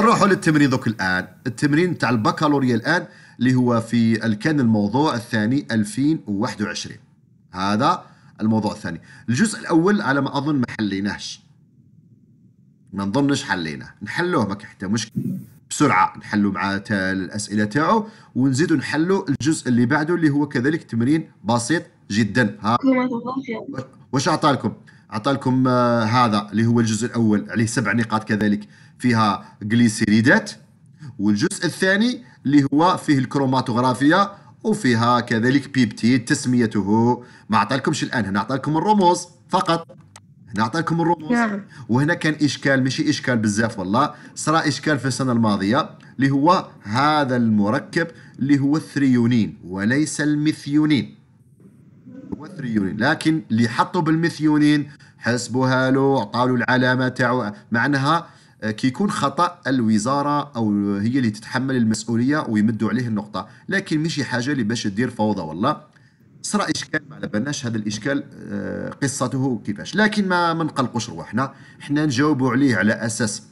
نروحوا للتمرين دوك الان التمرين تاع البكالوريا الان اللي هو في كان الموضوع الثاني 2021 هذا الموضوع الثاني الجزء الاول على ما اظن ما حليناهش ما نظنش حليناه نحلوه ما حتى مشكل بسرعه نحلوا مع الاسئله تاعو ونزيدوا نحلوا الجزء اللي بعده اللي هو كذلك تمرين بسيط جدا ها واش اعطى لكم اعطى لكم آه هذا اللي هو الجزء الاول عليه سبع نقاط كذلك فيها جليسيريدات والجزء الثاني اللي هو فيه الكروماتوغرافيا وفيها كذلك بيبتيد تسميته ما عطالكمش الان هنا عطالكم الرموز فقط هنا عطالكم الرموز نعم. وهنا كان اشكال ماشي اشكال بزاف والله صرا اشكال في السنه الماضيه اللي هو هذا المركب اللي هو الثريونين وليس المثيونين هو الثريونين لكن اللي حطوا بالمثيونين حسبوها له عطاوا العلامه تاعو مع انها آه، كيكون خطا الوزاره او هي اللي تتحمل المسؤوليه ويمدوا عليه النقطه لكن ماشي حاجه اللي باش دير فوضى والله صرا اشكال ما على بالناش هذا الاشكال آه، قصته كيفاش لكن ما ما نقلقوش رواحنا حنا نجاوبوا عليه على اساس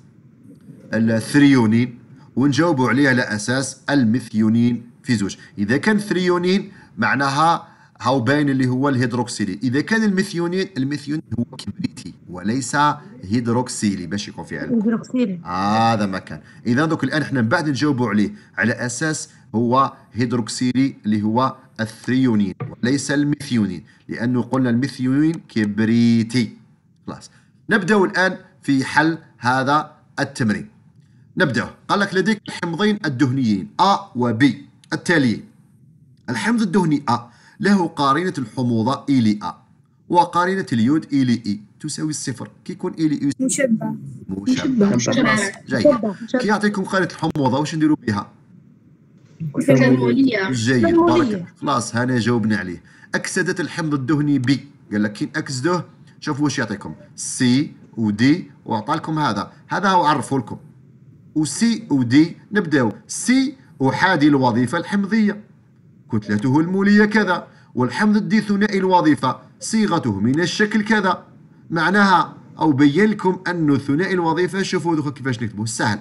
الثريونين ونجاوبوا عليه على اساس المثيونين في زوج اذا كان ثريونين معناها هاو باين اللي هو الهيدروكسيلي اذا كان الميثيونين الميثيونين هو كبريتي وليس هيدروكسيلي باش يكون في علم هيدروكسيلي هذا آه ما كان اذا دوك الان احنا من بعد نجاوبوا عليه على اساس هو هيدروكسيلي اللي هو الثريونين وليس الميثيونين لانه قلنا الميثيونين كبريتي خلاص نبداو الان في حل هذا التمرين نبدأ قال لك لديك الحمضين الدهنيين ا و B التاليين الحمض الدهني ا له قارنة الحموضة إيلي أ وقارنة اليود إيلي إي تساوي الصفر كيكون إيليئي مشبع مشبع مشبع جيد كي يعطيكم قارنة الحموضة واش نديرو بها؟ جيد بارك خلاص هنا جاوبنا عليه أكسدة الحمض الدهني بي قال لك كي نأكسدوه شوفوا واش يعطيكم سي ودي وعطى لكم هذا هذا هو عرفه لكم وسي ودي نبداو سي أحادي الوظيفة الحمضية كتلته المولية كذا والحمض الدي ثنائي الوظيفة صيغته من الشكل كذا معناها أو بين لكم أنه ثنائي الوظيفة شوفوا دوكا كيفاش نكتبوه سهل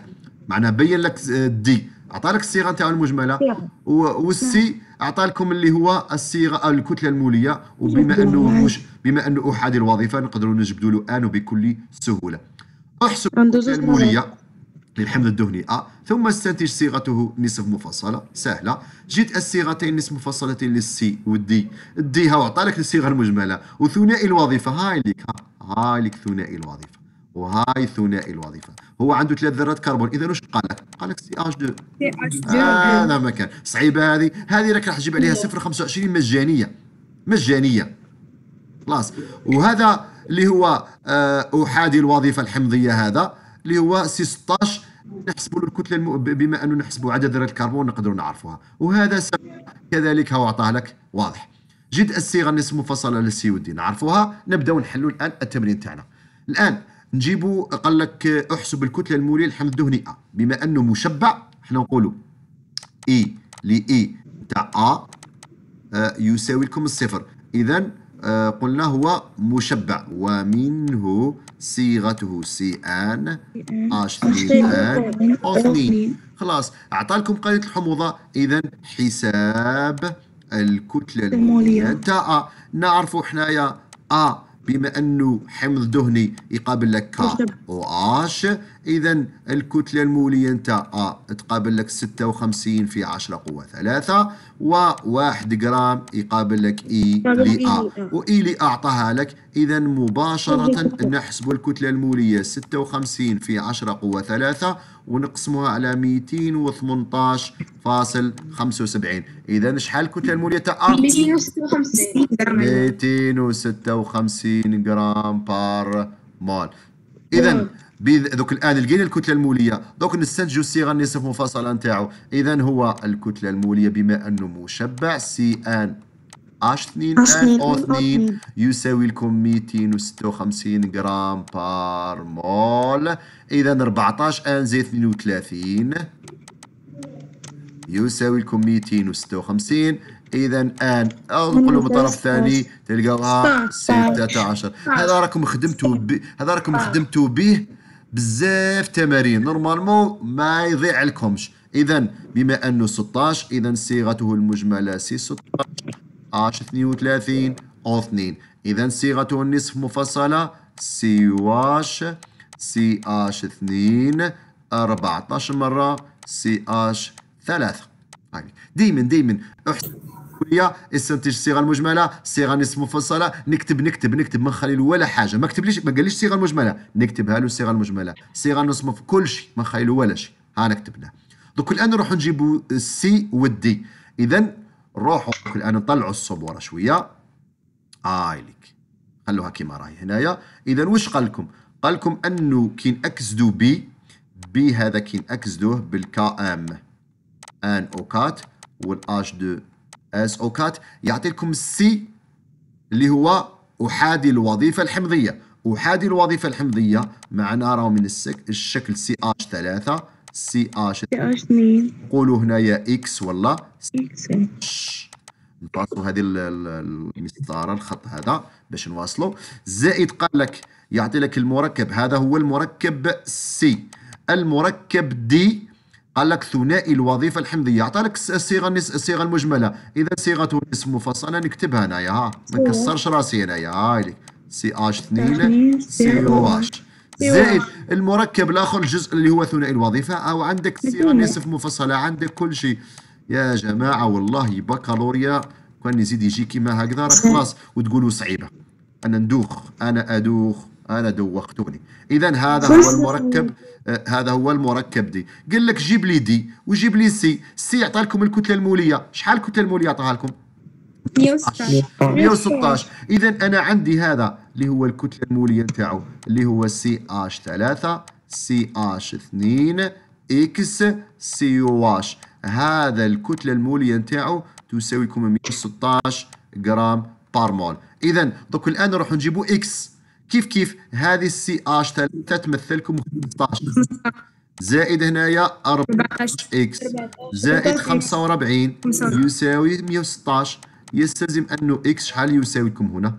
معناها بين لك الدي عطى لك الصيغه نتاعو المجمله نعم. والسي عطى لكم اللي هو الصيغه أو الكتله الموليه وبما انه نعم. مش بما انه احادي الوظيفه نقدروا نجبدوا له ان بكل سهوله احسب الكتله الموليه للحمض الدهني أ آه، ثم استنتج صيغته نصف مفصلة سهلة جيت الصيغتين نصف مفصلتين للسي والدي الدي هاو عطالك الصيغة المجملة وثنائي الوظيفة هاي لك هاي لك ثنائي الوظيفة وهاي ثنائي الوظيفه هو عنده ثلاث ذرات كربون اذا واش قال لك قال لك سي اش 2 سي اش هذا آه مكان صعيبه هذه هذه راك راح تجيب عليها 0.25 مجانيه مجانيه خلاص وهذا اللي هو آه، احادي الوظيفه الحمضيه هذا اللي هو سي 16 نحسبوا الكتله الكتله بما انه نحسبوا عدد ذرات الكربون نقدروا نعرفوها وهذا سبب كذلك هو عطاه لك واضح جد الصيغه النصف مفصله للسي ودي نعرفوها نبداو نحلوا الان التمرين تاعنا الان نجيبوا قال لك احسب الكتله الموليه للحمض الدهني ا بما انه مشبع احنا نقولوا اي لاي تاع ا يساوي لكم الصفر اذا قلنا هو مشبع ومنه صيغته سي ان اش تي ان او اثنين خلاص اعطى لكم قاعده الحموضه اذا حساب الكتله الموليه تاء آه، نعرفوا حنايا ا آه، بما انه حمض دهني يقابل لك كا او اش اذا الكتله الموليه نتاع آه، تقابل لك 56 في 10 قوه 3 و1 جرام يقابل لك اي لي ا واي لي اعطاها لك اذا مباشره نحسب الكتله الموليه 56 في 10 قوه 3 ونقسموها على 218.75 اذا شحال الكتله الموليه تاع 256 256 جرام بار مول اذا دوك الان لقينا الكتله الموليه دوك نستنتجوا الصيغه النصف منفصله نتاعو اذا هو الكتله الموليه بما انه مشبع سي ان اش 2 ان او 2 يساوي لكم 256 غرام بار مول اذا 14 ان زائد 32 يساوي لكم 256 اذا ان نقولوا من الطرف الثاني تلقاوها 16 هذا راكم خدمتوا هذا راكم خدمتوا به بزاف تمارين نورمالمون ما يضيع لكمش اذا بما انه 16 اذا صيغته المجمله سي 16 اش 32 او 2 اذا صيغته النصف مفصله سي واش سي اش 2 14 مره سي اش 3 دائما دائما احسن الكليه استنتج الصيغه المجمله صيغه نصف مفصله نكتب نكتب نكتب ما نخلي له ولا حاجه ما كتبليش ما قاليش الصيغه المجمله نكتبها له الصيغه المجمله صيغه نصف مف... كل شيء ما نخلي له ولا شيء انا كتبناه دوك الان نروحوا نجيبوا السي والدي اذا نروحوا الان نطلعوا الصبوره شويه هاي آه خلوها كيما راهي هنايا اذا واش قال لكم قال لكم انه كي ناكسدو بي بي هذا كي ناكسدوه بالكا ام ان او كات والاش دو اس سعوكات يعطي لكم السي اللي هو احادي الوظيفه الحمضيه احادي الوظيفه الحمضيه معنا راه من السك الشكل سي اش 3 سي اش 2 نقولوا هنايا اكس ولا اكس نفاصلوا هذه المسطره الخط هذا باش نواصلوا زائد قال لك يعطي لك المركب هذا هو المركب سي المركب دي قال لك ثنائي الوظيفه الحمضيه عطى لك الصيغه الصيغه المجمله اذا صيغه اسم مفصله نكتبها انايا ها ما نكسرش راسي انايا هايلي سي اش 2 سي او اش زائد المركب الاخر الجزء اللي هو ثنائي الوظيفه او عندك صيغه نصف مفصله عندك كل شيء يا جماعه والله بكالوريا كان يزيد يجي كيما هكذا راه خلاص وتقولوا صعيبه انا ندوخ انا ادوخ انا دوختوني اذا هذا هو المركب آه هذا هو المركب دي قال لك جيب لي دي وجيب لي سي سي عطى لكم الكتله الموليه شحال الكتله الموليه عطاها لكم 116 116 اذا انا عندي هذا اللي هو الكتله الموليه نتاعو اللي هو سي اش 3 سي اش 2 اكس سي واش اش هذا الكتله الموليه نتاعو تساوي لكم 116 جرام بار مول اذا دوك الان نروحوا نجيبوا اكس كيف كيف هذه السي اش 3 تمثلكم 15 زائد هنايا 14 اكس زائد 45 يساوي 116 يستلزم انه اكس شحال يساوي لكم هنا؟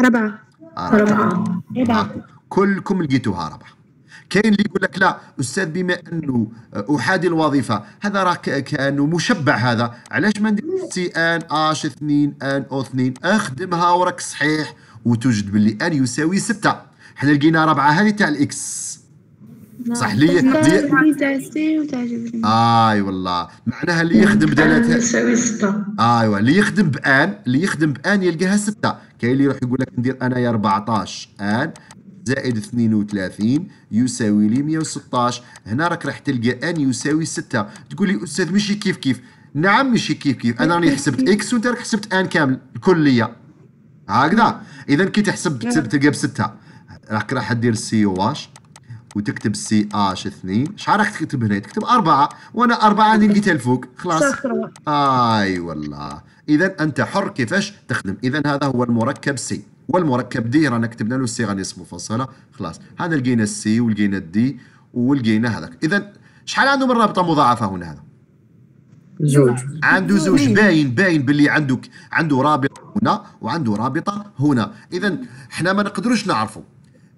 ربعة آه، ربعة 4 آه، كلكم لقيتوها ربعة كاين اللي يقول لك لا استاذ بما انه آه، احادي الوظيفه هذا راه كانه مشبع هذا علاش ما نديرش سي ان اش 2 ان او 2 اخدمها وراك صحيح وتوجد باللي ان يساوي 6 حنا لقينا ربعه هذه تاع الاكس صح لي لي تاع سي اي والله معناها اللي يخدم بدلالتها يساوي 6 ايوا اللي يخدم بان اللي يخدم بان يلقاها 6 كاين اللي يروح يقول لك ندير انايا 14 ان زائد 32 يساوي لي 116 هنا راك راح تلقى ان يساوي 6 تقول لي استاذ ماشي كيف كيف نعم ماشي كيف كيف انا راني حسبت اكس وانت راك حسبت ان كامل الكليه هكذا اذا كي تحسب تلقى بسته راك راح دير السي واش وتكتب سي اش اثنين شحال راك تكتب هنا تكتب اربعه وانا اربعه اللي لقيتها الفوق خلاص اي آه والله اذا انت حر كيفاش تخدم اذا هذا هو المركب سي والمركب دي رانا كتبنا له الصيغه نصف مفصله خلاص هذا لقينا السي ولقينا الدي ولقينا هذاك اذا شحال عنده من رابطه مضاعفه هنا هذا زوج عنده زوج باين باين باللي عندك عنده رابطه هنا وعنده رابطه هنا اذا حنا ما نقدروش نعرفوا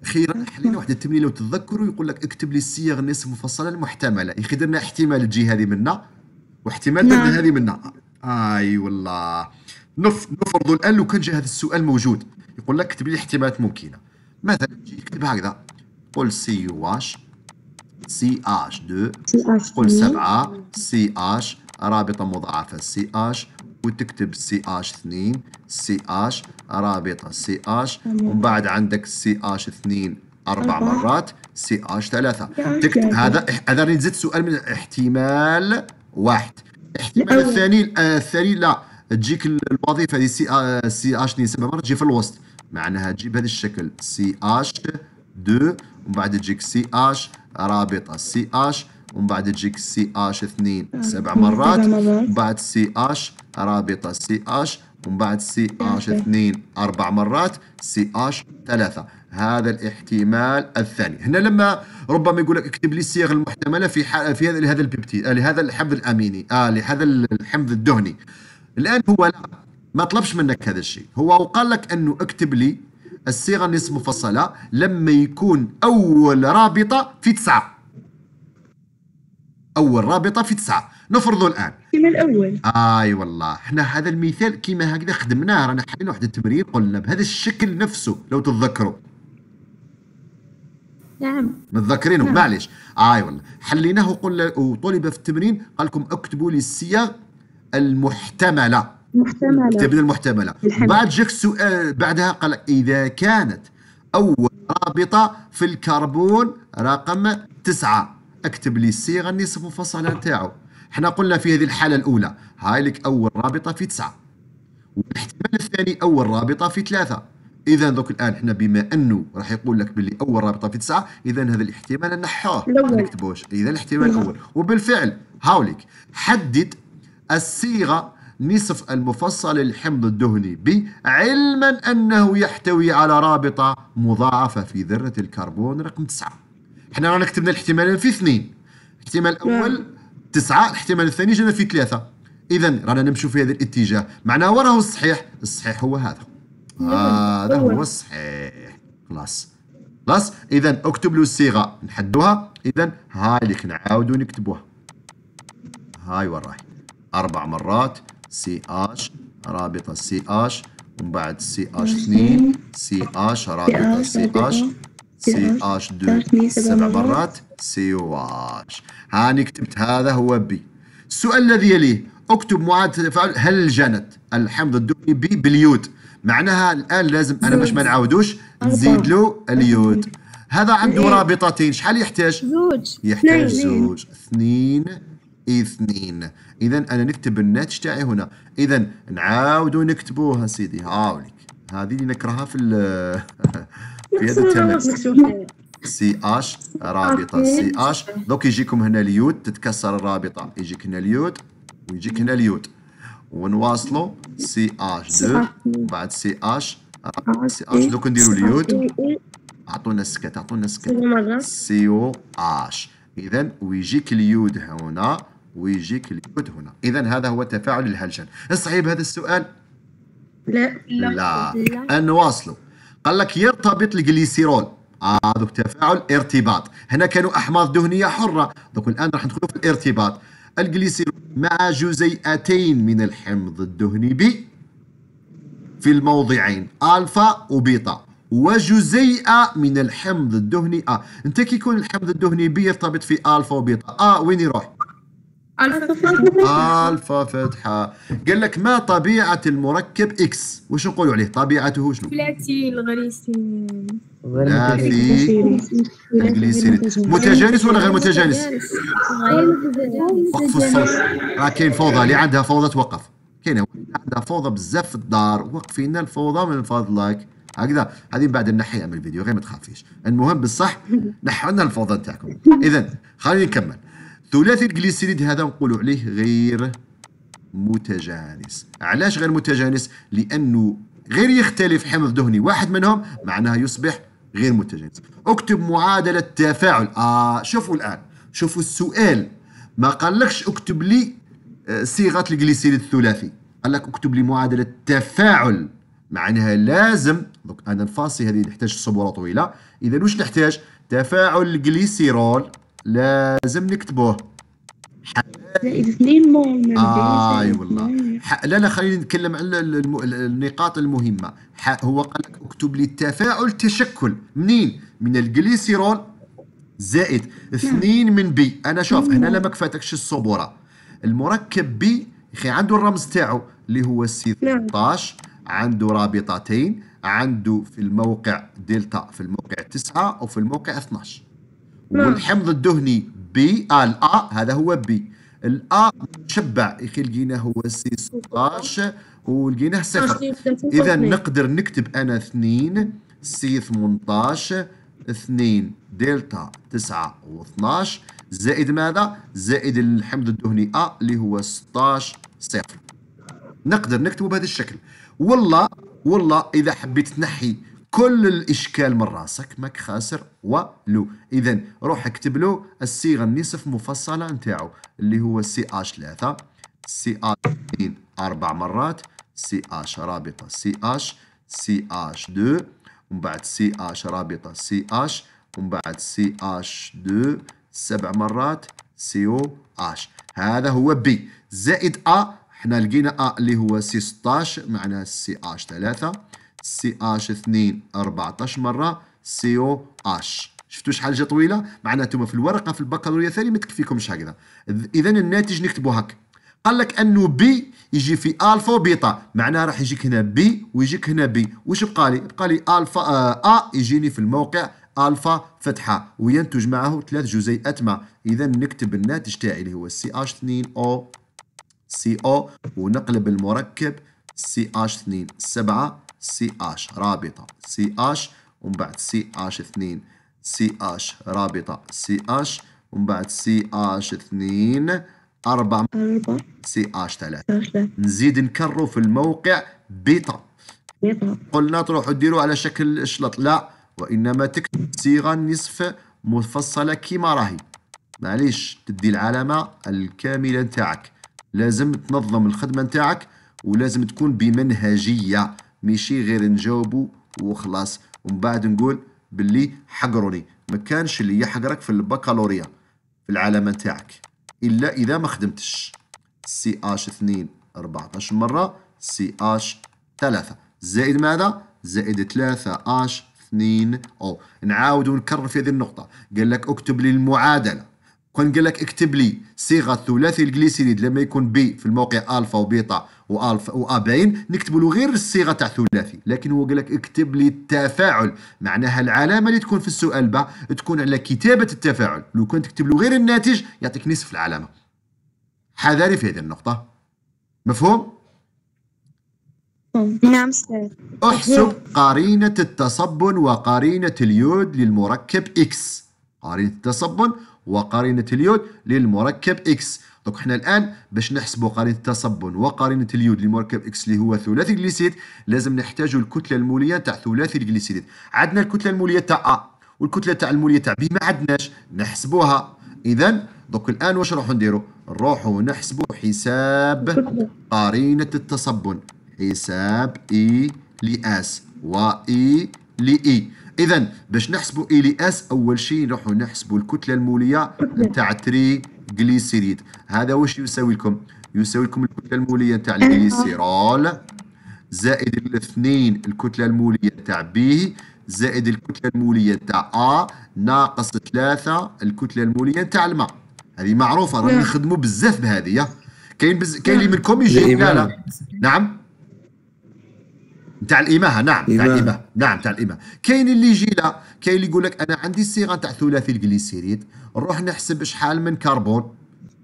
خيرا حلينا واحد التمرين لو تتذكروا يقول لك اكتب لي الصيغ النصف المفصله المحتمله يقدرنا احتمال تجي هذه منا واحتمال نعم. هذه منا اي والله نف... نفرض الان لو كان جا هذا السؤال موجود يقول لك اكتب لي احتمالات ممكنه مثلا اكتب هكذا قل سي يو سي اش 2 قل 7 سي اش رابطه مضاعفه سي اش وتكتب سي اش 2 سي اش رابطه سي اش ومن بعد عندك سي اش 2 اربع مرات سي اش 3 تكتب هذا هذا راني سؤال من احتمال واحد الاحتمال الثاني الثاني لا تجيك الوظيفه هذه سي سي اش 2 سبع مرات تجي في الوسط معناها تجي بهذا الشكل سي اش 2 ومن بعد تجيك سي اش رابطه سي اش ومن بعد تجيك سي اش 2 آه، سبع مرات ومن بعد سي اش رابطه سي اش ومن بعد سي اش 2 اربع مرات سي اش ثلاثه هذا الاحتمال الثاني هنا لما ربما يقول لك اكتب لي الصيغ المحتمله في حال في هذا لهذا البيبتيد آه، لهذا الحمض الاميني آه لهذا الحمض الدهني الان هو لا ما طلبش منك هذا الشيء هو وقال لك انه اكتب لي الصيغه النصف مفصله لما يكون اول رابطه في تسعه أول رابطة في تسعة نفرضوا الآن كيما الأول آي والله احنا هذا المثال كيما هكذا خدمناه رانا حلينا واحد التمرين قلنا بهذا الشكل نفسه لو تتذكروا نعم متذكرينه نعم. معليش آي والله حليناه وقلنا وطلب في التمرين قال لكم اكتبوا لي الصيغ المحتملة محتملة تبنى المحتملة بعد جاك السؤال آه، بعدها قال إذا كانت أول رابطة في الكربون رقم تسعة اكتب لي الصيغه النصف والفصلة تاعو حنا قلنا في هذه الحاله الاولى هاي لك اول رابطه في تسعة والاحتمال الثاني اول رابطه في ثلاثة اذا دوك الان حنا بما انه راح يقول لك باللي اول رابطه في تسعة اذا هذا الاحتمال نحوه ما نكتبوش اذا الاحتمال الاول نعم. وبالفعل هاوليك حدد الصيغه نصف المفصل الحمض الدهني ب علما انه يحتوي على رابطه مضاعفه في ذره الكربون رقم 9 حنا رانا كتبنا الاحتمالين في اثنين الاحتمال الاول نعم. تسعه الاحتمال الثاني جانا في ثلاثه اذا رانا نمشوا في هذا الاتجاه معناه وراه الصحيح الصحيح هو هذا نعم. هذا آه هو الصحيح خلاص خلاص اذا اكتب له الصيغه نحدوها اذا هاي اللي كنعاودوا نكتبوها هاي وراي اربع مرات سي اش رابطه سي اش ومن بعد سي اش 2 سي اش رابطه سي اش سي اش 2 سبع مرات سي او اش هاني كتبت هذا هو بي السؤال الذي يليه اكتب معادله تفاعل هل جنت الحمض الدوري بي باليود معناها الان لازم انا باش ما نعاودوش نزيد له اليود هذا عنده رابطتين شحال يحتاج زوج يحتاج زوج اثنين اثنين اذا انا نكتب الناتج تاعي هنا اذا نعاودوا نكتبوها سيدي هاوليك هذه اللي نكرهها في في هذا التماس سي اش رابطه سي اش دوك يجيكم هنا اليود تتكسر الرابطه يجيك هنا اليود ويجيك هنا اليود ونواصلوا سي اش دو بعد سي اش سي اش دوك نديروا اليود اعطونا إيه. السكت اعطونا السكت سي او اش اذا ويجيك اليود هنا ويجيك اليود هنا اذا هذا هو تفاعل الهلجن صعيب هذا السؤال لا لا, لا. لا. نواصلوا قال لك يرتبط الجليسيرول آه آه تفاعل ارتباط هنا كانوا احماض دهنيه حره دوك الان راح ندخلوا في الارتباط الجليسيرول مع جزيئتين من الحمض الدهني بي في الموضعين الفا وبيتا وجزيئه من الحمض الدهني ا آه. انت كي يكون الحمض الدهني بي يرتبط في الفا وبيتا ا آه وين يروح الفا فتحه الفا فتحه قال لك ما طبيعه المركب اكس وش نقولوا عليه طبيعته شنو فلاتي الغريسين لا متجانس ولا غير متجانس؟ وقف الصوت راه كاين فوضى اللي عندها فوضى توقف كاين عندها فوضى بزاف في الدار وقفينا الفوضى من فضلك هكذا هذه بعد نحيها من الفيديو غير ما تخافيش المهم بصح نحونا الفوضى نتاعكم اذا خليني نكمل ثلاثي الجليسيريد هذا نقولوا عليه غير متجانس علاش غير متجانس لانه غير يختلف حمض دهني واحد منهم معناها يصبح غير متجانس اكتب معادله التفاعل اه شوفوا الان شوفوا السؤال ما قالكش اكتب لي آه، صيغه الجليسيريد الثلاثي قال لك اكتب لي معادله التفاعل معناها لازم انا الفاصي هذه نحتاج صبوره طويله اذا واش نحتاج تفاعل الجليسيرول لازم نكتبوه زائد اثنين مول آه اي والله لا لا خلينا نتكلم على النقاط المهمه هو قال لك اكتب لي التفاعل تشكل منين من الجليسيرول زائد نعم. اثنين من بي انا شوف نعم. هنا لا ما كفاتكش الصبوره المركب بي اخي عنده الرمز تاعو اللي هو نعم. سي 16 عنده رابطتين عنده في الموقع دلتا في الموقع 9 وفي الموقع 12 نعم. والحمض الدهني بي آه الأ هذا هو بي الأ مشبع يخي لقيناه هو سي 16 ولقيناه صفر إذا نقدر نكتب أنا 2 سي 18 2 دلتا 9 و12 زائد ماذا؟ زائد الحمض الدهني أ اللي هو 16 صفر نقدر نكتبه بهذا الشكل والله والله إذا حبيت تنحي كل الاشكال من راسك ماك خاسر والو اذا روح اكتب له الصيغه النصف مفصله نتاعو اللي هو سي اش 3 سي اش 2 اربع مرات سي اش رابطه سي اش سي اش 2 ومن بعد سي اش رابطه سي اش ومن بعد سي اش 2 سبع مرات سي او اش هذا هو بي زائد ا احنا لقينا ا اللي هو سي 16 معناها سي اش 3 CH2 14 مرة COH شفتوا شحال جا طويله معناته في الورقه في البكالوريا الثاني ما تكفيكمش هكذا اذا الناتج نكتبوا هكا قال لك انه بي يجي في الفا وبيتا معناها راح يجيك هنا بي ويجيك هنا بي واش بقى لي بقى لي الفا آه ا يجيني في الموقع الفا فتحه وينتج معه ثلاث جزيئات ما اذا نكتب الناتج تاعي اللي هو سي اش 2 او سي او ونقلب المركب سي اش 2 7 سي اش رابطه سي اش ومن بعد سي اش 2 سي اش رابطه سي اش ومن بعد سي اش 2 اربعه سي اش 3 نزيد نكرو في الموقع بيتا قلنا تروحوا ديروا على شكل شلط لا وانما تكتب صيغه نصف مفصله كيما راهي معليش تدي العلامه الكامله نتاعك لازم تنظم الخدمه نتاعك ولازم تكون بمنهجيه ماشي غير نجاوبو وخلاص ومن بعد نقول باللي حقروني ما كانش اللي يحقرك في البكالوريا في العلامه تاعك الا اذا ما خدمتش سي اش 2 14 مره سي اش 3 زائد ماذا زائد 3 اش 2 او نعاود ونكرر في هذه النقطه قال لك اكتب لي المعادله كان قال لك اكتب لي صيغه ثلاثي الجليسيريد لما يكون بي في الموقع الفا وبيتا والفا وابين نكتب له غير الصيغه تاع ثلاثي لكن هو قال لك اكتب لي التفاعل معناها العلامه اللي تكون في السؤال با تكون على كتابه التفاعل لو كنت تكتب له غير الناتج يعطيك نصف العلامه حذري في هذه النقطه مفهوم نعم احسب قرينه التصبن وقرينه اليود للمركب اكس قرينه التصبن وقرينة اليود للمركب إكس دونك حنا الآن باش نحسبوا قرينة التصبن وقرينة اليود للمركب إكس اللي هو ثلاثي الجليسيد لازم نحتاجوا الكتلة المولية تاع ثلاثي الجليسيد عندنا الكتلة المولية تاع أ والكتلة تاع المولية تاع بي ما عندناش نحسبوها إذا دوك الآن واش نروحوا نديروا نروحوا نحسبوا حساب قرينة التصبن حساب إي e لإس وإي e لإي اذا باش نحسبوا اي لي اس اول شيء نروحوا نحسبوا الكتله الموليه نتاع تري جليسيريد هذا واش يساوي لكم يساوي لكم الكتله الموليه نتاع الجليسيرول زائد الاثنين الكتله الموليه نتاع بي زائد الكتله الموليه نتاع ا ناقص ثلاثة الكتله الموليه نتاع الماء هذه معروفه رانا نعم. نخدموا بزاف بهذه كاين بز... كاين اللي منكم يجي لا لا نعم نتاع الاماهه نعم نتاع الاماهه نعم نتاع الاماهه كاين اللي يجي لا كاين اللي يقول لك انا عندي الصيغه نتاع ثلاثي الجليسيريد نروح نحسب شحال من كربون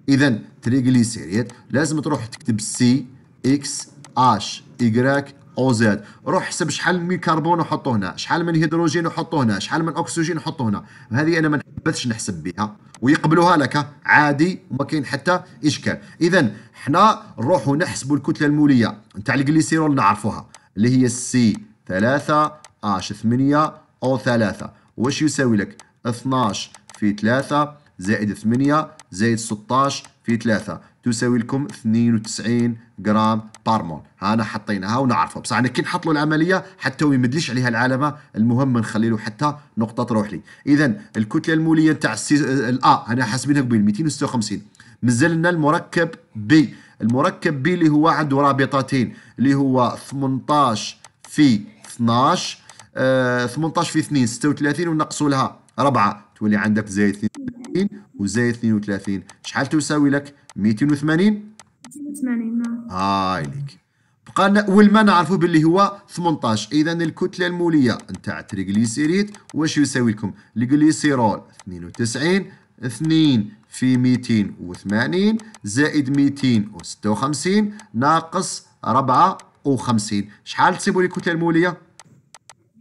اذا تريجليسيريد لازم تروح تكتب سي اكس اش ايكراك او زد روح حسب شحال من كربون وحطه هنا شحال من هيدروجين وحطه هنا شحال من اكسجين وحطه هنا هذه انا ما نحبش نحسب بها ويقبلوها لك عادي وما كاين حتى اشكال اذا حنا نروحوا نحسبوا الكتله الموليه نتاع الجليسيرول نعرفوها اللي هي السي 3 اش 8 او 3 واش يساوي لك 12 في 3 زائد 8 زائد 16 في 3 تساوي لكم 92 غرام بار مول هانا حطيناها ونعرفها بصح انا كي نحط له العمليه حتى ما يمدليش عليها العلامه المهم نخلي له حتى نقطه تروح لي اذا الكتله الموليه نتاع السي آه، الا هنا حاسبينها قبيل 256 مازال لنا المركب بي المركب بي اللي هو عنده رابطتين اللي هو 18 في 12 آه 18 في 2 36 ونقصوا لها 4 تولي عندك زائد 32 وزائد 32 شحال تساوي لك 280 280 نعم هاي ليك بقى لنا اول ما نعرفوا باللي هو 18 اذا الكتله الموليه نتاع التريغليسيريد واش يساوي لكم الجليسيرول 92 2 في 280 زائد 256 ناقص 54 شحال تسيبوا لي الكتله الموليه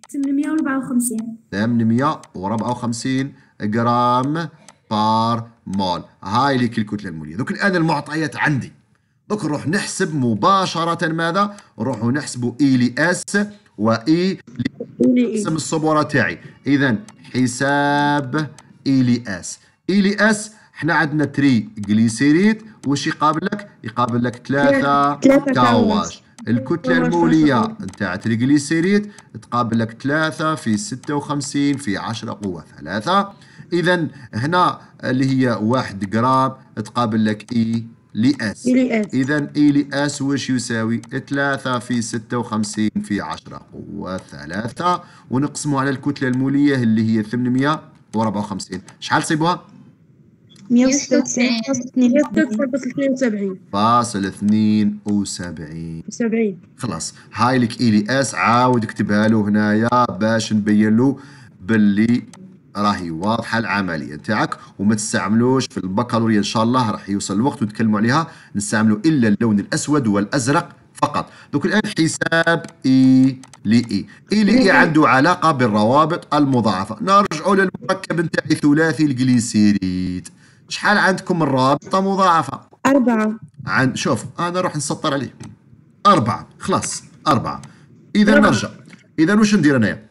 854 854 غرام بار مول هاي ليك الكتله الموليه دوك الان المعطيات عندي دوك نروح نحسب مباشره ماذا نروحوا نحسبوا اي e لي اس واي e قسم الصبوره تاعي اذا حساب اي لي اس اي لي اس حنا عندنا تري جليسيريد واش يقابلك يقابل لك ثلاثه كاواش الكتلة المولية نتاعت الجليسيريد تقابل لك 3 في 56 في 10 قوة 3 إذا هنا اللي هي 1 جرام تقابل لك إي لي اس إذا إي لي اس واش يساوي 3 في 56 في 10 قوة 3 ونقسمه على الكتلة المولية اللي هي 854 شحال تصيبوها؟ 196 فاصل 72 70 خلاص هاي لي اس عاود اكتبها له هنايا باش نبين له باللي راهي واضحه العمليه تاعك وما تستعملوش في البكالوريا ان شاء الله راح يوصل الوقت ونتكلموا عليها نستعملوا الا اللون الاسود والازرق فقط دوك الان حساب اي لي اي اي لي اي عنده علاقه بالروابط المضاعفه نرجعوا للمركب نتاعي ثلاثي الجليسيريد شحال عندكم من رابطه مضاعفه اربعه عن شوف انا نروح نسطر عليه اربعه خلاص اربعه اذا نرجع اذا واش ندير انايا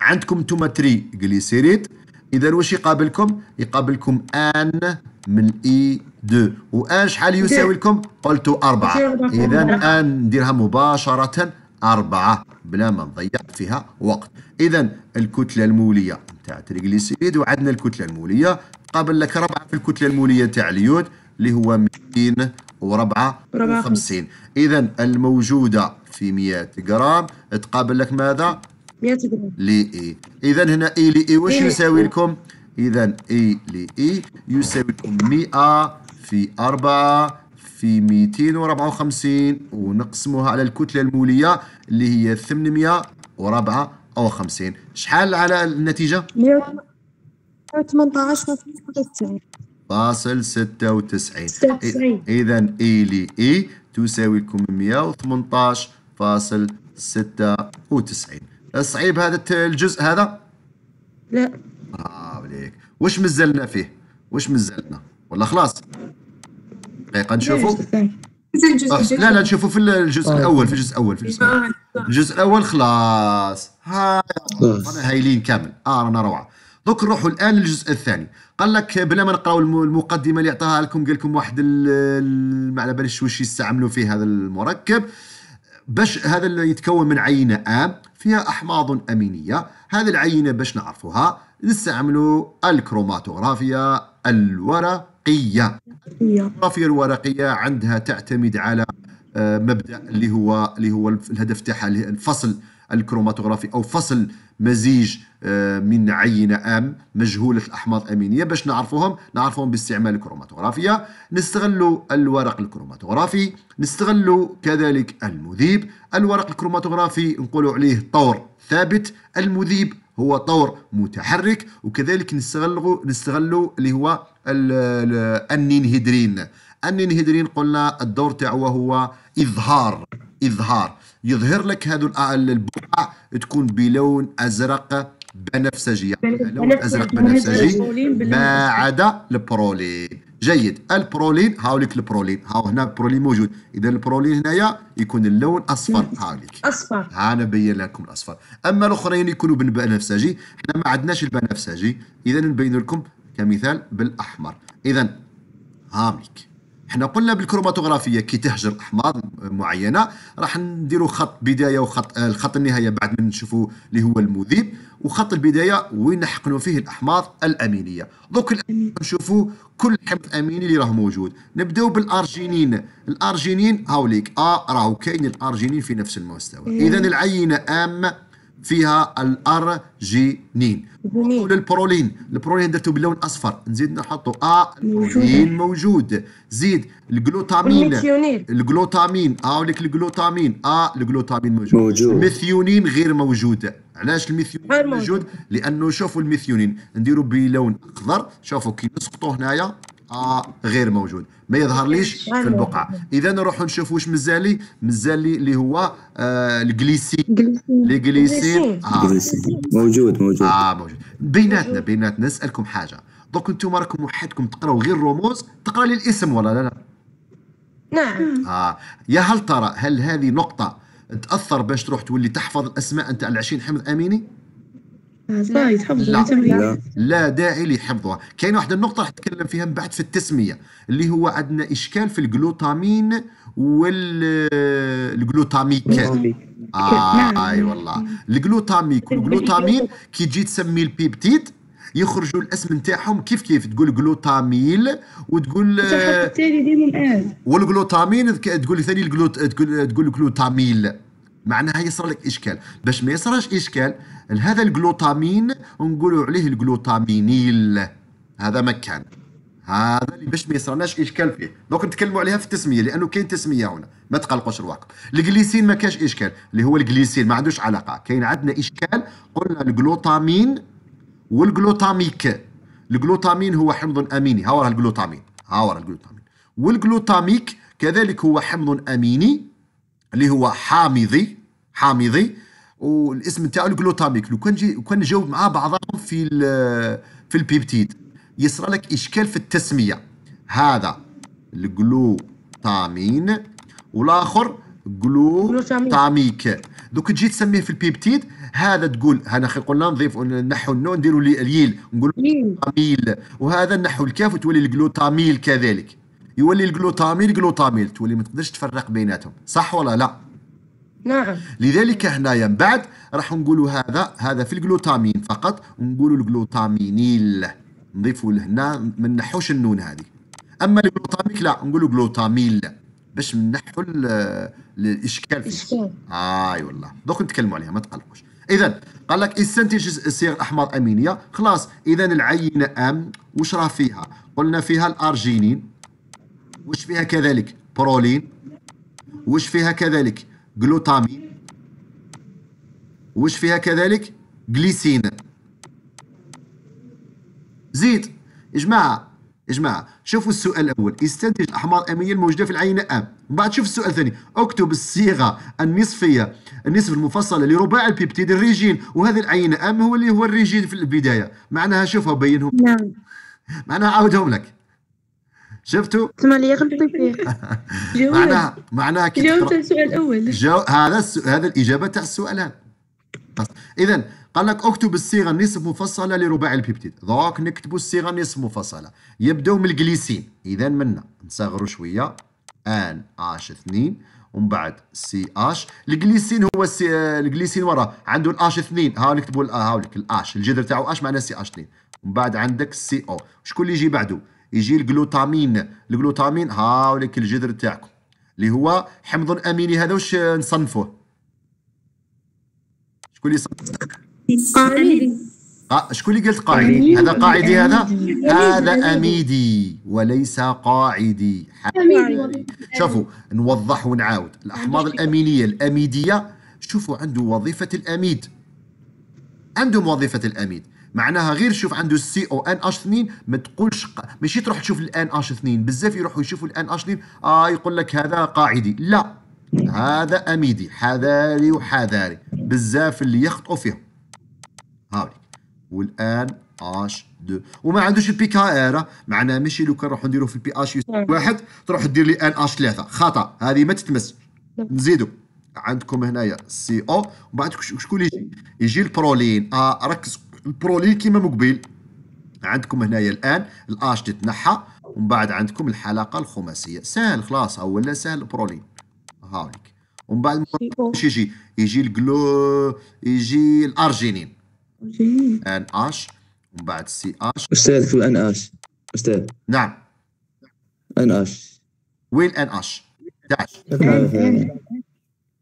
عندكم انتم تري جليسيريد اذا واش يقابلكم يقابلكم ان من اي دو وان شحال يساوي لكم قلتوا أربعة إذا ان نديرها مباشرة أربعة بلا ما نضيع فيها وقت إذا الكتلة المولية تاع تريغليسيريد وعندنا الكتله الموليه قابل لك ربعه في الكتله الموليه تاع اليود اللي هو 254 اذا الموجوده في 100 جرام تقابل لك ماذا 100 جرام لي اي اذا هنا اي لي اي واش يساوي لكم اذا اي لي اي يساوي لكم 100 في 4 في 254 ونقسموها على الكتله الموليه اللي هي 804 او 50 شحال على النتيجه 118 فاصل 96 96 اذا اي لي اي تساوي لكم 118 فاصل 96 صعيب هذا الجزء هذا لا برافو عليك واش مزلنا فيه واش مزلنا ولا خلاص دقيقه نشوفوا آه، لا لا تشوفوا في الجزء آه. الاول في الجزء الاول في الجزء الاول الجزء الاول خلاص ها هايلين كامل اه رانا روعه دوك نروحوا الان للجزء الثاني قال لك بلا ما نقراو المقدمه اللي عطاها لكم قال لكم واحد ما على باليش واش يستعملوا فيه هذا المركب باش هذا اللي يتكون من عينه ام فيها احماض امينيه هذه العينه باش نعرفوها نستعملوا الكروماتوغرافيا الورا ورقية الجغرافيا الورقية عندها تعتمد على آه، مبدأ اللي هو اللي هو الهدف تاعها الفصل الكروماتوغرافي او فصل مزيج آه، من عينه ام مجهوله الاحماض الامينيه باش نعرفوهم نعرفوهم باستعمال الكروماتوغرافيا نستغلوا الورق الكروماتوغرافي نستغلوا كذلك المذيب الورق الكروماتوغرافي نقولوا عليه طور ثابت المذيب هو طور متحرك وكذلك نستغلو نستغلو اللي هو النينهيدرين النينهيدرين قلنا الدور تاعو هو اظهار اظهار يظهر لك هذو البقع تكون بلون ازرق بنفسجي يعني لون ازرق بنفسجي ما عدا البرولين جيد البرولين هاوليك البرولين هاو هنا البرولين موجود اذا البرولين هنايا يكون اللون اصفر هاوليك اصفر ها نبين لكم الاصفر اما الاخرين يكونوا بالبنفسجي حنا ما عندناش البنفسجي اذا نبين لكم كمثال بالاحمر اذا هاملك حنا قلنا بالكروماتوغرافيه كي تهجر احماض معينه راح نديروا خط بدايه وخط آه، الخط النهايه بعد ما نشوفوا اللي هو المذيب وخط البدايه وين نحقنوا فيه الاحماض الامينيه دوك نشوفوا كل حمض اميني اللي راه موجود نبداو بالارجينين الارجينين هاوليك ا آه راهو كاين الارجينين في نفس المستوى إيه. اذا العينه عامه فيها الارجينين جينين البرولين البرولين درته باللون اصفر نزيد نحطه ا البرولين موجود زيد الجلوتامين الجلوتامين اه لك الجلوتامين اه الجلوتامين موجود, موجود. الميثيونين غير موجود علاش الميثيونين موجود لانه شوفوا الميثيونين نديروا بلون اخضر شوفوا كي نسقطوا هنايا آه، غير موجود ما يظهرليش في البقعه اذا نروحوا نشوف واش مزالي مزالي اللي هو آه الجليسين الجليسين آه. موجود موجود اه موجود بيناتنا بيناتنا نسالكم حاجه دوك انتم راكم وحدكم تقراو غير رموز تقرا لي الاسم ولا لا لا نعم اه يا هل ترى هل هذه نقطه تاثر باش تروح تولي تحفظ الاسماء نتاع 20 حمض اميني؟ آه، لا. لا داعي لحفظها كاين واحد النقطه راح نتكلم فيها من بعد في التسميه اللي هو عندنا اشكال في الجلوتامين والجلوتاميك آه نعم. اي والله الجلوتاميك والجلوتامين كي تجي تسمي البيبتيد يخرجوا الاسم نتاعهم كيف كيف تقول جلوتاميل وتقول والجلوتامين تقول ثاني الجلوت تقول تقول جلوتاميل معناها يصير لك اشكال باش ما يصراش اشكال هذا الجلوتامين نقولوا عليه الجلوتامينيل هذا مكان هذا اللي باش ما يصرناش اشكال فيه دونك نتكلموا عليها في التسميه لانه كاين تسميه هنا ما تقلقوش رواقب الجليسين ما كاش اشكال اللي هو الجليسين ما عندوش علاقه كاين عندنا اشكال قلنا الجلوتامين والجلوتاميك الجلوتامين هو حمض اميني ها هو الجلوتامين ها هو الجلوتامين والجلوتاميك كذلك هو حمض اميني اللي هو حامضي حامضي والاسم نتاعو الجلوتاميك لو كان لو كان نجاوب مع بعضهم في في البيبتيد يصرى لك اشكال في التسميه هذا الجلوتامين والاخر جلوتاميك دوك تجي تسميه في البيبتيد هذا تقول هنا خي قلنا نضيف نحو النو نديروا الييل نقول ميل وهذا نحو الكاف وتولي الجلوتاميل كذلك يولي الجلوتاميل جلوتاميل تولي ما تقدرش تفرق بيناتهم صح ولا لا نعم لذلك هنايا من بعد راح نقولوا هذا هذا في الجلوتامين فقط ونقولوا الجلوتامينيل نضيفوا لهنا ما نحوش النون هذه اما الجلوتاميك لا نقولوا جلوتاميل باش نحوا الاشكال فيه اي آه والله دوك نتكلموا عليها ما تقلقوش اذا قال لك استنتج صيغ احماض امينيه خلاص اذا العينه ام وش راه فيها قلنا فيها الارجينين وش فيها كذلك برولين وش فيها كذلك جلوتامين وش فيها كذلك جليسين زيد يا جماعه يا جماعه شوفوا السؤال الاول استنتج الاحماض الامينيه الموجوده في العينه ام من بعد شوف السؤال الثاني اكتب الصيغه النصفيه النصف المفصله لرباع البيبتيد الريجين وهذا العينه ام هو اللي هو الريجين في البدايه معناها شوفها بينهم نعم معناها عاودهم لك شفتوا؟ اسمع لي معناها معناها كي جاوبت على السؤال الاول جو... هذا الس... هذا الاجابه تاع السؤال هذا طيب. اذا قال لك اكتب الصيغه النصف مفصله لرباعي البيبتيد دونك نكتبوا الصيغه النصف مفصله يبداو من الجليسين اذا منا نصغروا شويه ان اش 2 ومن بعد سي اش الجليسين هو السي الجليسين وراه عنده الاش 2 ها نكتبوا هاولك الاش الجذر تاعو اش معناه سي اش 2 ومن بعد عندك سي او شكون اللي يجي بعده يجي الجلوتامين الجلوتامين وليك الجذر تاعكم اللي هو حمض اميني هذا واش نصنفوه شكون اللي صنفه آه شكون اللي قلت قاعدي هذا قاعدي هذا هذا اميدي وليس قاعدي شوفوا نوضح ونعاود الاحماض الامينيه الاميديه شوفوا عنده وظيفه الاميد عندهم وظيفه الاميد معناها غير شوف عنده السي او ان اش 2 ما تقولش ماشي تروح تشوف الان اش 2 بزاف يروحوا يشوفوا الان اش 2 اه يقول لك هذا قاعدي لا هذا اميدي حذاري وحذاري بزاف اللي يخطئوا فيهم هاوليك والان اش 2 وما عندوش البي كا ار معناها ماشي لو كان نروحوا نديروا في البي اش نعم. واحد تروح دير لي ان اش 3 خطا هذه ما تتمس نزيدوا عندكم هنايا سي او ومن بعد شكون يجي يجي البرولين آه ركز البروليل كيما مقبل عندكم هنايا الان الاش تتنحى ومن بعد عندكم الحلقه الخماسيه سهل خلاص هو ولا سهل البروليل هاوليك ومن بعد واش يجي يجي الجلو يجي الارجينين ان اش ومن بعد سي اش استاذ في الان اش استاذ نعم ان اش وين ان اش داش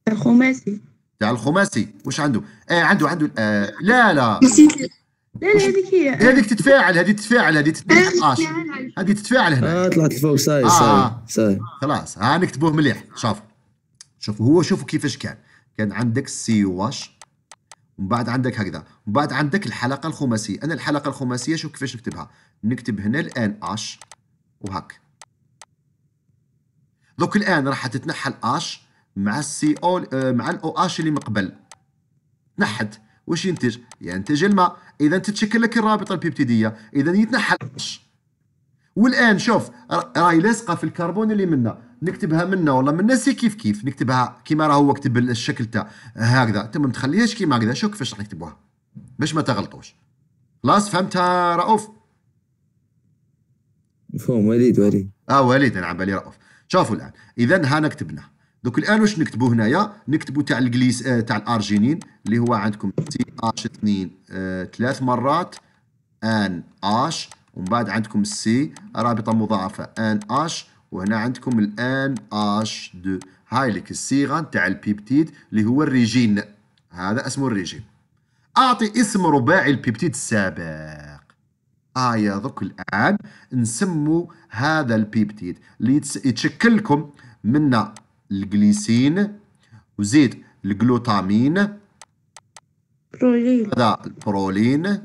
الخماسي تاع الخماسي واش عنده آه عنده عنده آه لا لا نسيت لا لا هذيك هي هذيك تتفاعل هذه تتفاعل هذه آه، آه، تتفاعل هذه تتفاعل هنا اه طلعت الفوق صاي آه. صاي آه. خلاص ها نكتبوه مليح شوف شوفوا هو شوفوا كيفاش كان كان عندك سي واش ومن بعد عندك هكذا ومن بعد عندك الحلقه الخماسيه انا الحلقه الخماسيه شوف كيفاش نكتبها نكتب هنا الان اش وهك دوك الان راح تتنحى الاش مع السي او آه، مع الاو اش اللي من قبل نحت واش ينتج ينتج الماء اذا تتشكل لك الرابطه البيبتيديه اذا يتنحى والان شوف راهي لاصقه في الكربون اللي منا نكتبها منا والله منا سي كيف كيف نكتبها كيما راه هو كتب الشكل تاع هكذا تما ما تخليهاش كيما هكذا شوف كيفاش راح نكتبوها باش ما تغلطوش خلاص فهمتها رؤوف مفهوم وليد وليد اه وليد انا نعم، على بالي رؤوف شوفوا الان اذا هنا كتبنا دوك الان واش نكتبوا هنايا نكتبوا تاع الجليس آه، تاع الارجينين اللي هو عندكم سي اش 2 آه، ثلاث مرات ان اش ومن بعد عندكم سي رابطه مضاعفه ان اش وهنا عندكم الان اش 2 هاي لك الصيغه تاع البيبتيد اللي هو الريجين هذا اسمه الريجين اعطي اسم رباعي البيبتيد السابق آه دوك الآن نسمو هذا البيبتيد اللي يتشكل لكم من الجليسين وزيد الجلوتامين برولين هذا البرولين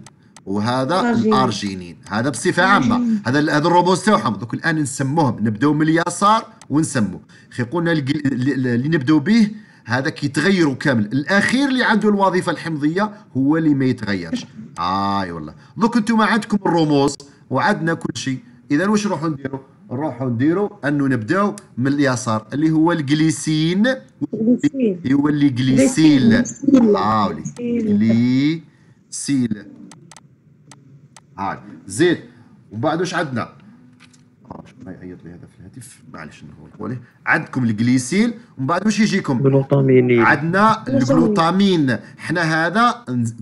وهذا الارجينين هذا بصفه أرجين. عامه هذا هذا الروبوز تاعهم دوك الان نسموهم نبداو من اليسار ونسمو خي قلنا اللي نبداو به هذا كيتغيروا كامل الاخير اللي عنده الوظيفه الحمضيه هو اللي ما يتغيرش اي آه والله دوك انتم عندكم الرموز وعندنا كل شيء اذا واش نروحوا نديروا نروحوا نديروا انه نبداو من اليسار اللي هو الجليسين هو اللي جليسيل هاولي آه، سيل هاي زيد ومن بعد واش عندنا اه ما يعيط لي هذا في الهاتف معلش نهو عليه عندكم الجليسيل ومن بعد واش يجيكم جلوتامين عندنا الجلوتامين حنا هذا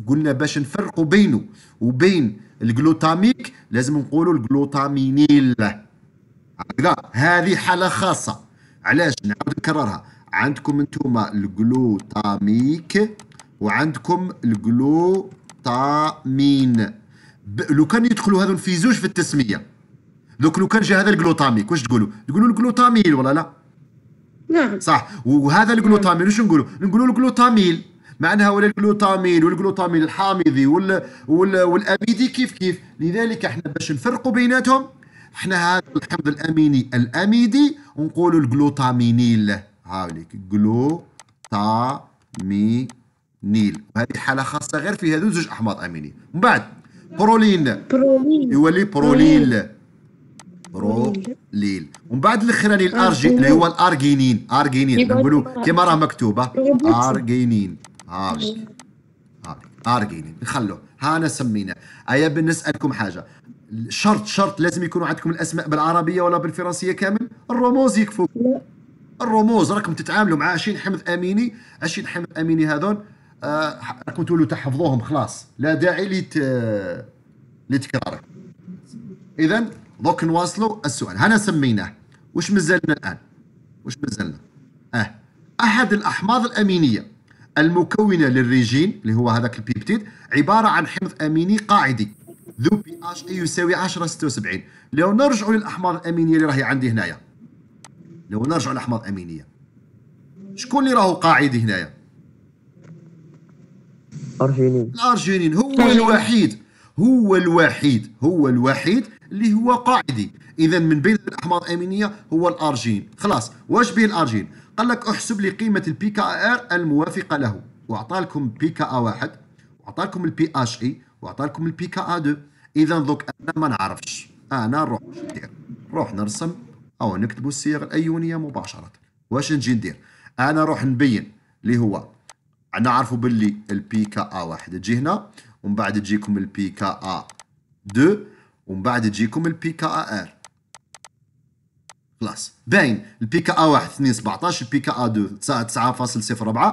قلنا باش نفرقوا بينه وبين الجلوتاميك لازم نقولوا الجلوتامينيل هكذا هذه حاله خاصه علاش نعاود نكررها عندكم انتوما الجلوتاميك وعندكم الجلوتامين لو كان يدخلوا هذول في زوج في التسميه دوك لو كان جا هذا الجلوتاميك واش تقولوا تقولوا الجلوتاميل ولا لا نعم صح وهذا الجلوتاميل واش نقولوا نقولوا الجلوتاميل معناها ولا الجلوتامين والجلوتامين الحامضي وال... وال... كيف كيف لذلك احنا باش نفرقوا بيناتهم حنا هذا الحمض الاميني الاميدي ونقولوا الجلوتامينيل هاوليك جلوتامينيل وهذه حاله خاصه غير في هذو زوج احماض اميني من بعد برولين برولين يولي بروليل بروليل ومن بعد الاخراني الارجي اللي هو الارجينين ارجينين نقولوا كما راه مكتوبه ارجينين ارجينين نخلوه هانا سمينا ايا بنسالكم حاجه شرط شرط لازم يكونوا عندكم الاسماء بالعربيه ولا بالفرنسيه كامل الرموز يكفوا الرموز راكم تتعاملوا مع 20 حمد اميني 20 حمد اميني هذول آه راكم تولوا تحفظوهم خلاص لا داعي لت لتكرار اذا دوك نواصلوا السؤال هنا سميناه وش مازلنا الان وش مازلنا اه احد الاحماض الامينيه المكونه للريجين اللي هو هذاك البيبتيد عباره عن حمض اميني قاعدي ذو بي اش اي يساوي 10 76 لو نرجعوا للاحماض الامينيه اللي راهي عندي هنايا لو نرجعوا للاحماض الامينيه شكون اللي راهو قاعدي هنايا ارجينين الارجينين هو الوحيد هو الوحيد هو الوحيد اللي هو قاعدي اذا من بين الاحماض الامينيه هو الارجين خلاص واش به الارجين قال لك احسب لي قيمه البي كا ار الموافقه له واعطى لكم بي كا واحد واعطى لكم البي اش اي وعطى لكم كا ا 2 اذا دوك انا ما نعرفش انا نروح ندير نروح نرسم او نكتبوا الصيغ الايونيه مباشره واش نجي ندير انا نروح نبين اللي هو انا نعرفوا باللي البي كا ا واحد تجي هنا ومن بعد تجيكم البي كا ا 2 ومن بعد تجيكم البي كا ا ار خلاص باين البي كا ا 1 2 17 البي كا ا 2 9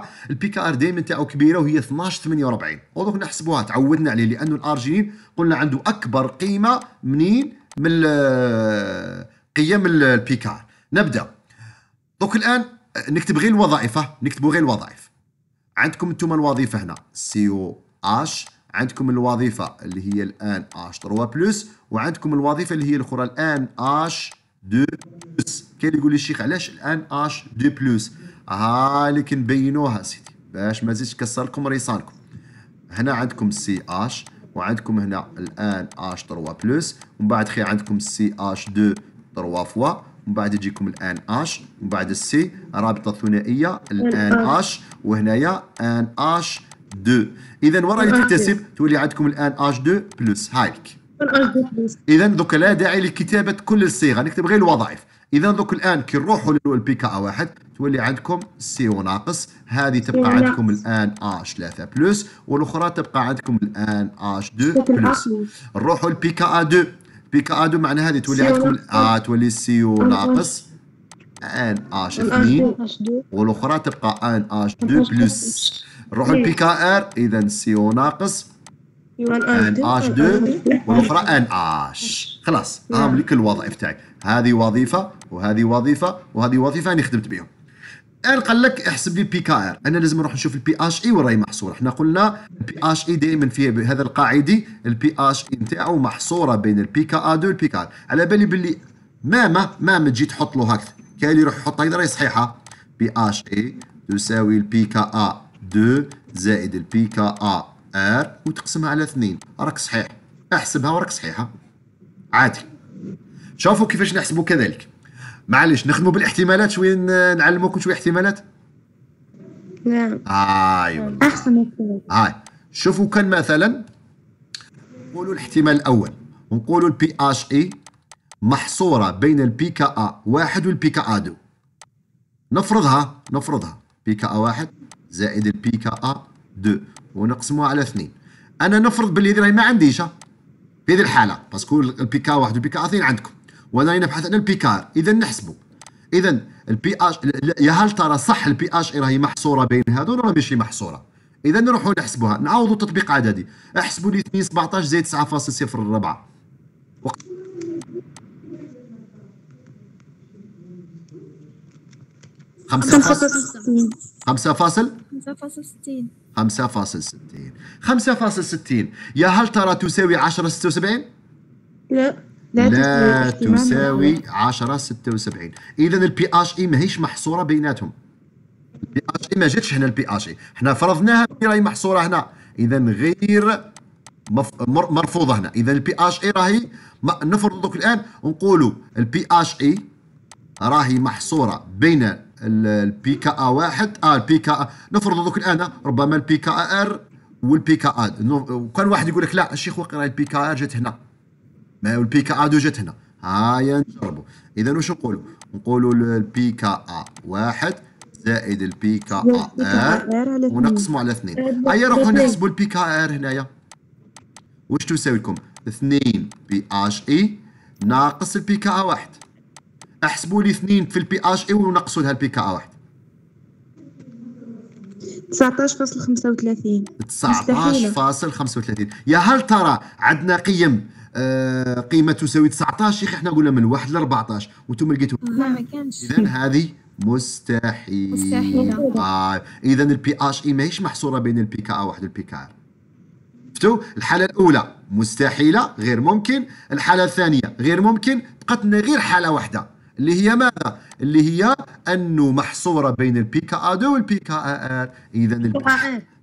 9.04 البي كا ار دائما تاعو كبيره وهي 12 48 ودوك نحسبوها تعودنا عليه لانه الارجينين قلنا عنده اكبر قيمه منين من قيم البي كا ار نبدا دوك الان نكتب غير الوظائف نكتبوا غير الوظائف عندكم انتم الوظيفه هنا سي او اش عندكم الوظيفه اللي هي الان اش 3 بلس وعندكم الوظيفه اللي هي الاخرى الان اش 2 بلس كاين يقول لي الشيخ علاش الان اش 2 بلس ها آه، اللي كنبينوها سيدي باش ما نزيدش نكسر لكم ريسانكم هنا عندكم سي اش وعندكم هنا الان اش 3 بلس ومن بعد خير عندكم سي اش 2 3 فوا ومن بعد يجيكم الان اش ومن بعد السي رابطه ثنائيه الان آه. اش وهنايا ان اش 2 اذا ورا اللي آه. تكتسب تولي عندكم الان اش 2 بلس هايك اذا دوك لا داعي لكتابه كل الصيغه نكتب غير الوظائف اذا دوك الان كي نروحوا للبي كا واحد تولي عندكم سي ناقص هذه تبقى إيه، عندكم الان اش 3 بلس والاخرى تبقى عندكم الان اش 2 بلس نروحوا للبي كا 2 بي كا 2 معناها هذه تولي عندكم اه تولي سي ناقص ان اش 2 والاخرى تبقى ان اش 2 بلس نروحوا للبي كا ار اذا سي ناقص ان اش 2 آه، آه، والاخرى ان اش خلاص نعم. املك الوظائف تاعي هذه وظيفه وهذه وظيفه وهذه وظيفه انا خدمت بهم الان قال لك احسب لي بي كي ار انا لازم نروح نشوف البي اش اي e وين راهي محصوره احنا قلنا البي اش اي e دائما في هذا القاعدي البي اش اي e نتاعو محصوره بين البي كي ا 2 والبي كي ار على بالي باللي ما ما تجي تحط له هكذا كاين اللي يروح يحط هكذا راهي صحيحه بي اش اي تساوي البي كي ا 2 زائد البي كي ا ار وتقسمها على اثنين راك صحيح احسبها وراك صحيحه عادي شوفوا كيفاش نحسبوا كذلك معليش نخدموا بالاحتمالات شويه نعلموكم شويه احتمالات نعم هاي احسن هاي شوفوا كان مثلا نقولوا الاحتمال الاول ونقولوا البي اش اي e محصوره بين البي كا ا واحد والبي كا ا 2 نفرضها نفرضها بي كا ا واحد زائد البي كا ا دو ونقسموها على اثنين انا نفرض باللي راهي ما عنديش في هذه الحاله باسكو البيكا واحد والبيكا اثنين عندكم وانا راني نبحث عن البيكار اذا نحسبوا اذا البي اش يا هل ترى صح البي اش إيه راهي محصوره بين هذو ولا ماشي محصوره اذا نروحوا نحسبوها نعوضوا تطبيق عددي احسبوا لي 2 17 زائد 9.04 خمسة فاصل 5 فاصل 5.60 5.60 5.60 يا هل ترى تساوي 10.76 لا لا, لا تساوي 10 76 اذا البي اش اي ماهيش محصوره بيناتهم البي اش اي ما جاتش هنا البي اش اي e. حنا فرضناها راهي محصوره هنا اذا غير مرفوضه هنا اذا البي اش اي e راهي نفرض الان ونقولوا البي اش اي e راهي محصوره بين البي كا ا واحد اه البي كا نفرض دوك الان ربما البي كا ار والبي كا ا وكان واحد يقول لك لا الشيخ وقرا البي كا ار جات هنا ما البي كا ا دو جات هنا هايا نجربوا اذا واش نقولوا نقولوا البي كا ا واحد زائد البي كا ار ونقسموا على اثنين هيا نروحوا نحسبوا البي كا ار هنايا واش تساوي لكم اثنين بي اش اي ناقص البي كا واحد احسبوا لي اثنين في البي اش اي ونقصوا لها البي كا واحد 19.35 19.35 يا هل ترى عندنا قيم آه قيمة تساوي 19 يا اخي احنا قلنا من 1 ل 14 وانتم لقيتوا ما كانش اذا هذه مستحيل مستحيل طيب، اذا البي اش اي ماهيش محصوره بين البي كا واحد والبي كا شفتوا الحاله الاولى مستحيله غير ممكن الحاله الثانيه غير ممكن بقات لنا غير حاله واحده اللي هي ماذا؟ اللي هي انه محصوره بين البي كا ادو والبي كا ار اذا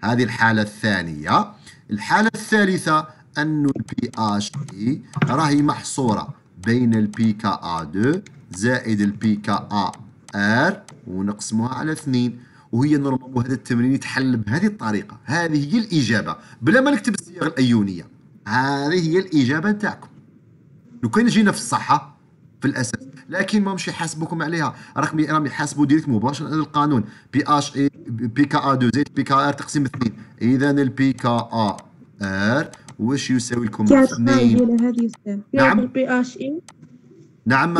هذه الحاله الثانيه الحاله الثالثه انه البي اش اي e راهي محصوره بين البي كا ادو زائد البي كا ار ونقسمها على اثنين وهي نورمال هذا التمرين يتحل بهذه الطريقه هذه هي الاجابه بلا ما نكتب الصيغ الايونيه هذه هي الاجابه نتاعكم لو كان جينا في الصحه في الاساس لكن ما مش يحاسبوكم عليها راكم راهم يحاسبوا ديريكت مباشره القانون بي اش اي بي كا ا دو زائد بي كا ار تقسيم اثنين اذا البي كا ار واش يساوي لكم اثنين نعم البي اش اي نعم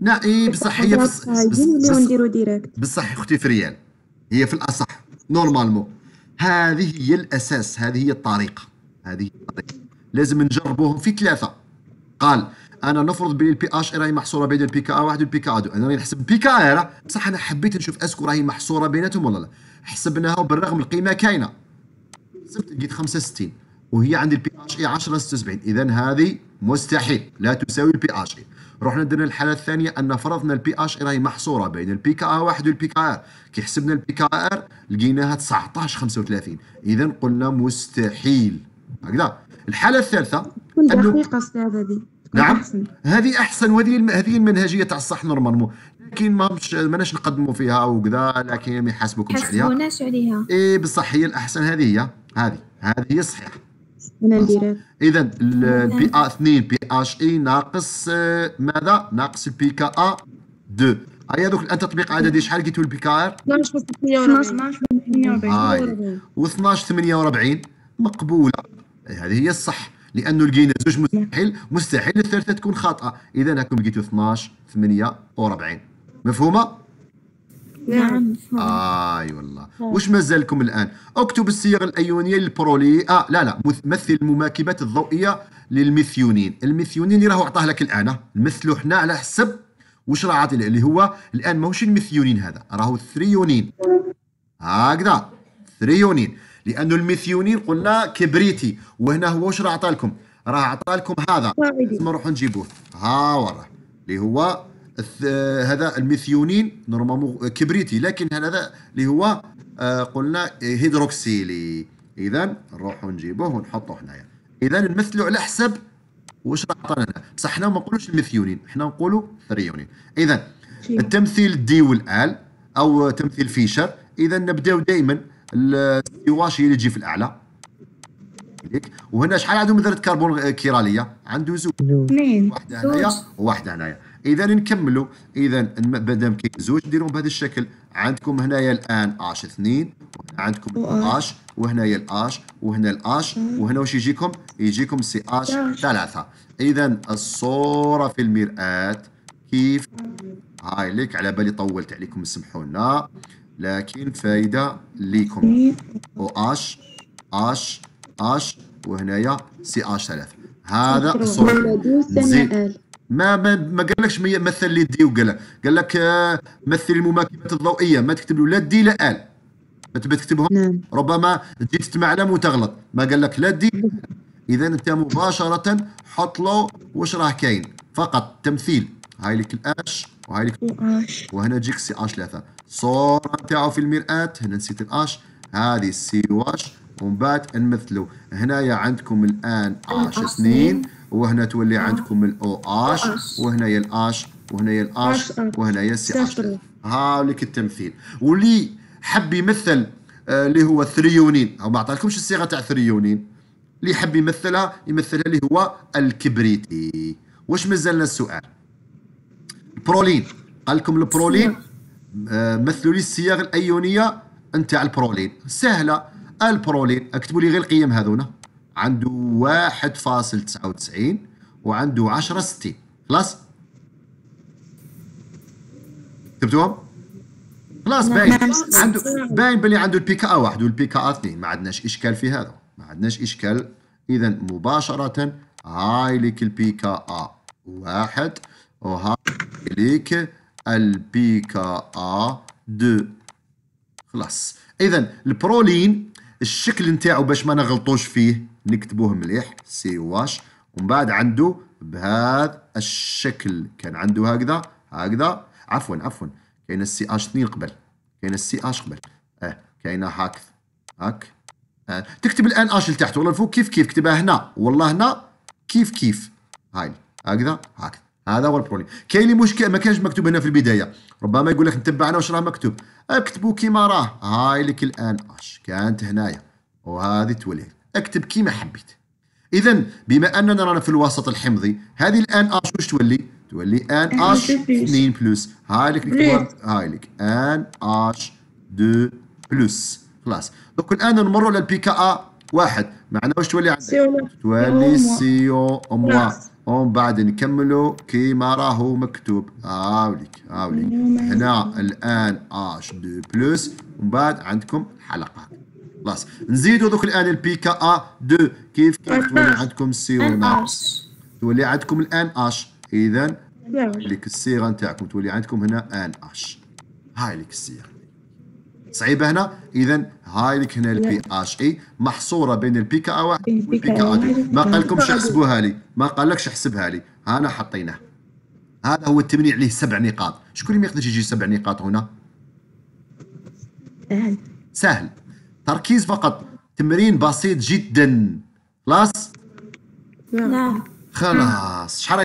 نعم اي بصح هي بصح بصح اختي فريال هي في الاصح نورمالمون هذه هي الاساس هذه هي الطريقه هذه هي الطريقه لازم نجربوهم في ثلاثه قال انا نفرض بلي البي اش راهي محصوره بين البي كا ا واحد والبي كا ار انا راني نحسب البي كا ار بصح انا حبيت نشوف اسكو راهي محصوره بيناتهم ولا لا حسبناها وبالرغم القيمه كاينه حسبت لقيت 65 وهي عند البي اش اي 10 76 اذا هذه مستحيل لا تساوي البي اش اي رحنا درنا الحاله الثانيه ان فرضنا البي اش راهي محصوره بين البي كا ا 1 والبي كا ار كي حسبنا البي كا ار لقيناها 19 35 اذا قلنا مستحيل هكذا الحاله الثالثه دقيقه استاذ هذه نعم أحسن. هذه احسن وهذه هذه المنهجيه تاع الصح نورمالمون لكن ما مش ماناش نقدموا فيها وكذا لكن ما يحاسبوكمش عليها ما عليها اي بصح هي الاحسن هذه هي هذه هذه هي الصحيحه اذا البي ا 2 بي اش اي ناقص آه، ماذا ناقص البي كا ا 2 هيا دوك الان تطبيق عددي شحال قلتوا البي كا ار 12 48 و 12 48 مقبوله هذه هي الصح لانه لقينا زوج مستحيل مستحيل الثالثه تكون خاطئه اذا راكم لقيتوا 12 8 و40 مفهومه نعم, نعم. اي آه والله واش مازالكم الان اكتب الصيغ الايونيه للبرولي اه لا لا مثل المماكبات الضوئيه للميثيونين الميثيونين اللي راهو عطاه لك الان نمثلو حنا على حسب واش راه عاطي اللي هو الان ماهوش الميثيونين هذا راهو الثريونين هكذا ثريونين لأن الميثيونين قلنا كبريتي وهنا هو وش راه عطى لكم راه عطى لكم هذا ثم نروحوا نجيبوه ها وراه اللي هو هذا الميثيونين نورمالمون كبريتي لكن هذا اللي هو آه، قلنا هيدروكسيلي اذا نروحوا نجيبوه ونحطوه هنايا اذا نمثلوا على حسب واش راه عطانا بصح حنا ما نقولوش الميثيونين حنا نقولوا ثريونين اذا التمثيل الدي والال او تمثيل فيشر اذا نبداو دائما الواش هي اللي تجي في الاعلى ليك وهنا شحال عندهم ذره كربون كيراليه عنده زوج واحده هنايا وواحده هنايا اذا نكملوا اذا مادام كاين زوج ديروهم بهذا الشكل عندكم هنايا الان اش 2 عندكم اش وهنايا الاش وهنا الاش وهنا واش يجيكم يجيكم سي اش 3 اذا الصوره في المراه كيف هاي ليك على بالي طولت عليكم سمحوا لنا لكن فايدة ليكم او اش اش اش وهنايا سي اش 3 هذا صوره ما ما ما قالكش مثل لي دي وقال لك قال لك آه، مثل المماكبات الضوئيه ما تكتب له لا دي لا ال ما تكتبهم نعم. ربما تجي تتمعلم وتغلط ما قال لك لا دي اذا انت مباشره حط له واش راه كاين فقط تمثيل هاي لك الاش وهاي لك وهنا تجيك سي اش 3 صورة نتاعو في المرآة هنا نسيت الاش هذه السي واش ومن بعد نمثلوا هنايا عندكم الان اش اثنين وهنا تولي عندكم الاو اش وهنايا الاش وهنايا الاش وهنايا السي اش هاوليك التمثيل واللي حب يمثل آه، اللي آه هو ثريونين او ما عطالكمش الصيغه تاع ثريونين اللي حب يمثلها يمثلها اللي هو الكبريتي واش مازالنا السؤال برولين قال لكم البرولين مثلوا لي الصياغ الايونيه نتاع البرولين سهله البرولين اكتبوا لي غير القيم هذونا عنده 1.99 وعنده 10 60 خلاص كتبتوهم خلاص باين نعم. عنده باين بلي عنده البيكا ا واحد والبيكا ا اثنين ما عندناش اشكال في هذا ما عندناش اشكال اذا مباشره هاي ليك البيكا ا واحد وهاي ليك البي كا ا دو خلاص اذا البرولين الشكل نتاعو باش ما نغلطوش فيه نكتبوه مليح سي واش ومن بعد عنده بهذا الشكل كان عنده هكذا هكذا عفوا عفوا كاين السي اش 2 قبل كاين السي اش قبل اه كاينه هاك هاك آه. تكتب الان اش لتحت ولا لفوق كيف كيف كتبها هنا والله هنا كيف كيف هاي هكذا هكذا هذا هو البروبليم كاين لي مشكل ما كانش مكتوب هنا في البدايه ربما يقول لك نتبع انا واش راه مكتوب اكتبوا كيما راه هاي لك الان اش كانت هنايا وهذه تولي اكتب كيما حبيت اذا بما اننا رانا في الوسط الحمضي هذه الان اش واش تولي تولي ان إيه، اش 2 إيه، إيه. بلس هاي لك هاي لك ان اش 2 بلس خلاص دوك الان نمروا على البي كا واحد معناه واش تولي عندك تولي سي او موا ومن بعد نكملوا كيما راهو مكتوب هاوليك هاوليك هنا الان اش دو بلس ومن بعد عندكم حلقه خلاص نزيدوا دوك الان البي كا ا دو كيف كيف تولي عندكم سي تولي عندكم الان اش اذا ليك الصيغه نتاعكم تولي عندكم هنا ان اش هاي ليك الصيغه صعيبه هنا اذا هاي لك هنا البي اش اي e محصوره بين البي كا 1 والبي كا دي ما قال لكمش احسبوها لي ما قالكش احسبها لي هنا حطيناه هذا هو التمرين عليه سبع نقاط شكون اللي ما يقدرش يجي سبع نقاط هنا سهل سهل تركيز فقط تمرين بسيط جدا خلاص نعم خلاص شحال